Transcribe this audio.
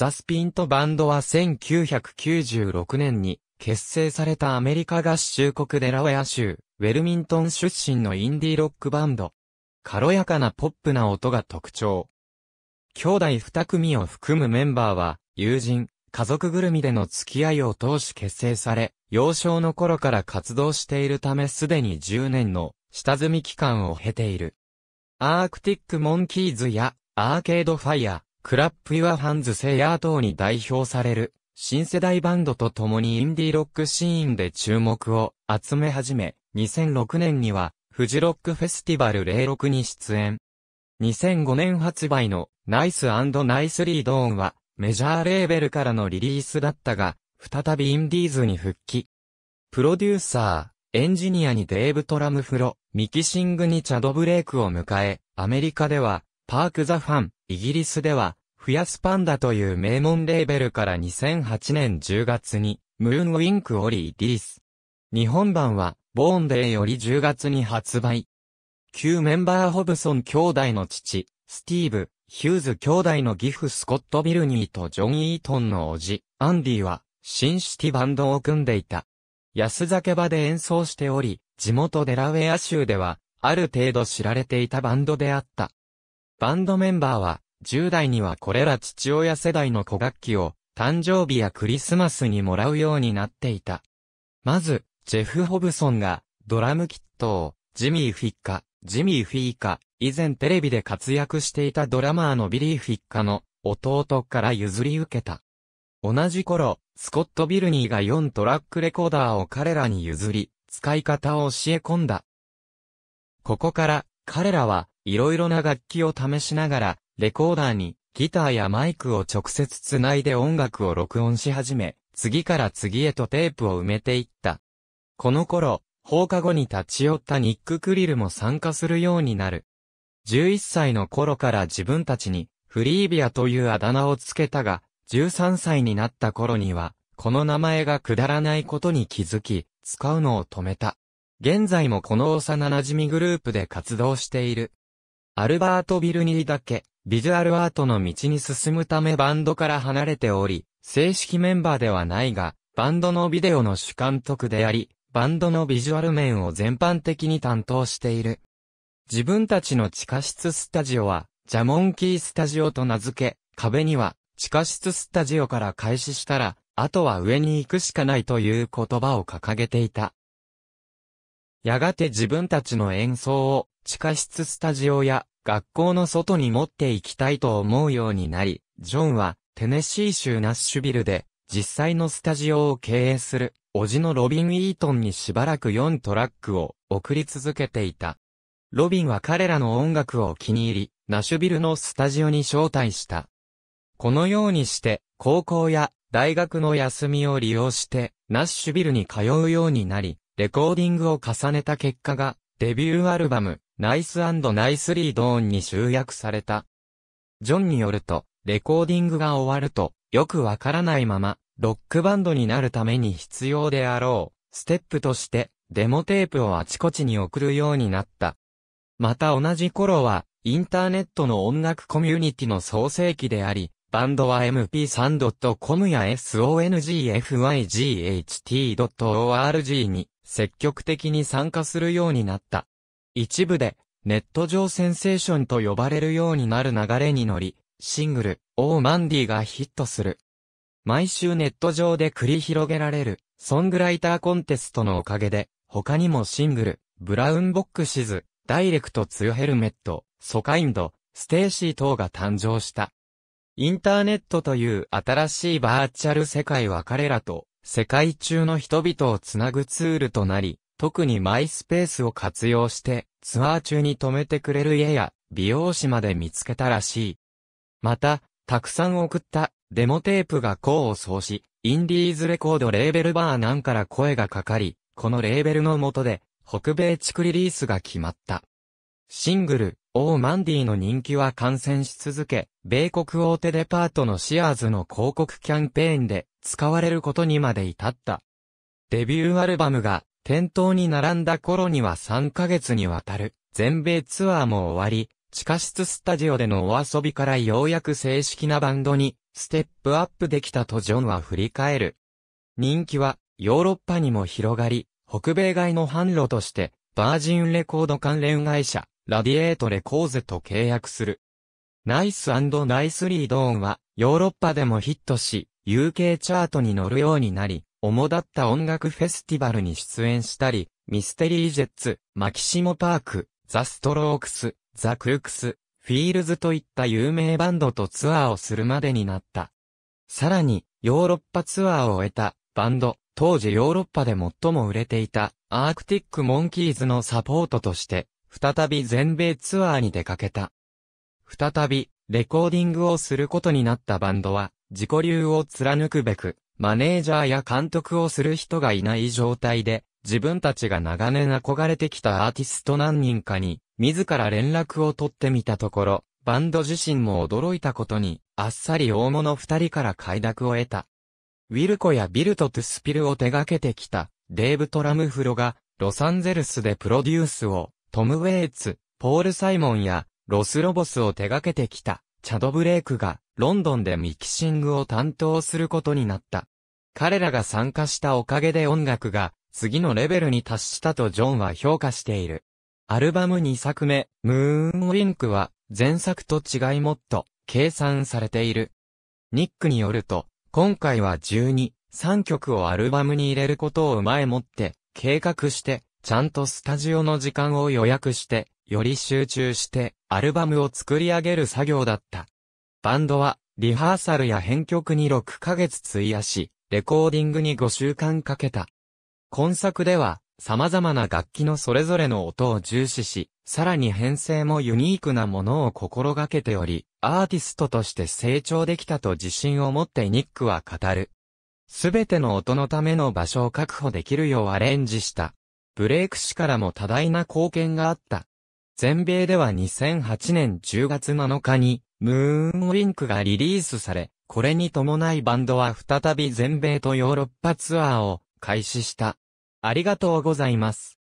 ザ・スピントバンドは1996年に結成されたアメリカ合衆国デラウェア州、ウェルミントン出身のインディーロックバンド。軽やかなポップな音が特徴。兄弟二組を含むメンバーは、友人、家族ぐるみでの付き合いを通し結成され、幼少の頃から活動しているためすでに10年の下積み期間を経ている。アークティック・モンキーズやアーケード・ファイア、クラップ・ユア・ハンズ・セイヤー等に代表される、新世代バンドと共にインディーロックシーンで注目を集め始め、2006年には、フジロックフェスティバル06に出演。2005年発売の、ナイスナイスリードーンは、メジャーレーベルからのリリースだったが、再びインディーズに復帰。プロデューサー、エンジニアにデーブ・トラムフロ、ミキシングにチャド・ブレイクを迎え、アメリカでは、パーク・ザ・ファン、イギリスでは、フヤスパンダという名門レーベルから2008年10月に、ムーンウィンクオリリリース。日本版は、ボーンデーより10月に発売。旧メンバーホブソン兄弟の父、スティーブ、ヒューズ兄弟のギフ・スコット・ビルニーとジョン・イートンの叔父、アンディは、シンシティバンドを組んでいた。安酒場で演奏しており、地元デラウェア州では、ある程度知られていたバンドであった。バンドメンバーは、10代にはこれら父親世代の子楽器を、誕生日やクリスマスにもらうようになっていた。まず、ジェフ・ホブソンが、ドラムキットを、ジミー・フィッカ、ジミー・フィーカ、以前テレビで活躍していたドラマーのビリー・フィッカの、弟から譲り受けた。同じ頃、スコット・ビルニーが4トラックレコーダーを彼らに譲り、使い方を教え込んだ。ここから、彼らは、いろいろな楽器を試しながら、レコーダーにギターやマイクを直接つないで音楽を録音し始め、次から次へとテープを埋めていった。この頃、放課後に立ち寄ったニック・クリルも参加するようになる。11歳の頃から自分たちにフリービアというあだ名をつけたが、13歳になった頃には、この名前がくだらないことに気づき、使うのを止めた。現在もこの幼馴染グループで活動している。アルバート・ビルニーだけ、ビジュアルアートの道に進むためバンドから離れており、正式メンバーではないが、バンドのビデオの主監督であり、バンドのビジュアル面を全般的に担当している。自分たちの地下室スタジオは、ジャモンキースタジオと名付け、壁には、地下室スタジオから開始したら、あとは上に行くしかないという言葉を掲げていた。やがて自分たちの演奏を地下室スタジオや学校の外に持って行きたいと思うようになり、ジョンはテネシー州ナッシュビルで実際のスタジオを経営する、叔父のロビン・イートンにしばらく4トラックを送り続けていた。ロビンは彼らの音楽を気に入り、ナッシュビルのスタジオに招待した。このようにして、高校や大学の休みを利用して、ナッシュビルに通うようになり、レコーディングを重ねた結果が、デビューアルバム、ナイスナイスリードーンに集約された。ジョンによると、レコーディングが終わると、よくわからないまま、ロックバンドになるために必要であろう、ステップとして、デモテープをあちこちに送るようになった。また同じ頃は、インターネットの音楽コミュニティの創世期であり、バンドは mp3.com や songfygt.org に積極的に参加するようになった。一部で、ネット上センセーションと呼ばれるようになる流れに乗り、シングル、オーマンディがヒットする。毎週ネット上で繰り広げられる、ソングライターコンテストのおかげで、他にもシングル、ブラウンボックシズ、ダイレクトツーヘルメット、ソカインド、ステーシー等が誕生した。インターネットという新しいバーチャル世界は彼らと世界中の人々をつなぐツールとなり、特にマイスペースを活用して、ツアー中に泊めてくれる家や、美容師まで見つけたらしい。また、たくさん送ったデモテープが功を奏し、インディーズレコードレーベルバーなんから声がかかり、このレーベルの下で、北米地区リリースが決まった。シングル、オーマンディの人気は感染し続け、米国大手デパートのシアーズの広告キャンペーンで使われることにまで至った。デビューアルバムが店頭に並んだ頃には3ヶ月にわたる全米ツアーも終わり、地下室スタジオでのお遊びからようやく正式なバンドにステップアップできたとジョンは振り返る。人気はヨーロッパにも広がり、北米外の販路としてバージンレコード関連会社ラディエートレコーゼと契約する。ナイスナイスリードーンはヨーロッパでもヒットし、UK チャートに乗るようになり、主だった音楽フェスティバルに出演したり、ミステリージェッツ、マキシモパーク、ザ・ストロークス、ザ・クルクス、フィールズといった有名バンドとツアーをするまでになった。さらに、ヨーロッパツアーを終えた、バンド、当時ヨーロッパで最も売れていた、アークティック・モンキーズのサポートとして、再び全米ツアーに出かけた。再び、レコーディングをすることになったバンドは、自己流を貫くべく、マネージャーや監督をする人がいない状態で、自分たちが長年憧れてきたアーティスト何人かに、自ら連絡を取ってみたところ、バンド自身も驚いたことに、あっさり大物二人から快諾を得た。ウィルコやビルト・トゥスピルを手掛けてきた、デーブ・トラムフロが、ロサンゼルスでプロデュースを、トム・ウェイツ、ポール・サイモンや、ロス・ロボスを手掛けてきた、チャド・ブレイクが、ロンドンでミキシングを担当することになった。彼らが参加したおかげで音楽が次のレベルに達したとジョンは評価している。アルバム2作目、ムーンウィンクは前作と違いもっと計算されている。ニックによると、今回は12、3曲をアルバムに入れることを前もって計画して、ちゃんとスタジオの時間を予約して、より集中してアルバムを作り上げる作業だった。バンドはリハーサルや編曲に6ヶ月費やし、レコーディングに5週間かけた。今作では、様々な楽器のそれぞれの音を重視し、さらに編成もユニークなものを心がけており、アーティストとして成長できたと自信を持ってニックは語る。すべての音のための場所を確保できるようアレンジした。ブレイク氏からも多大な貢献があった。全米では2008年10月7日に、ムーンウィンクがリリースされ、これに伴いバンドは再び全米とヨーロッパツアーを開始した。ありがとうございます。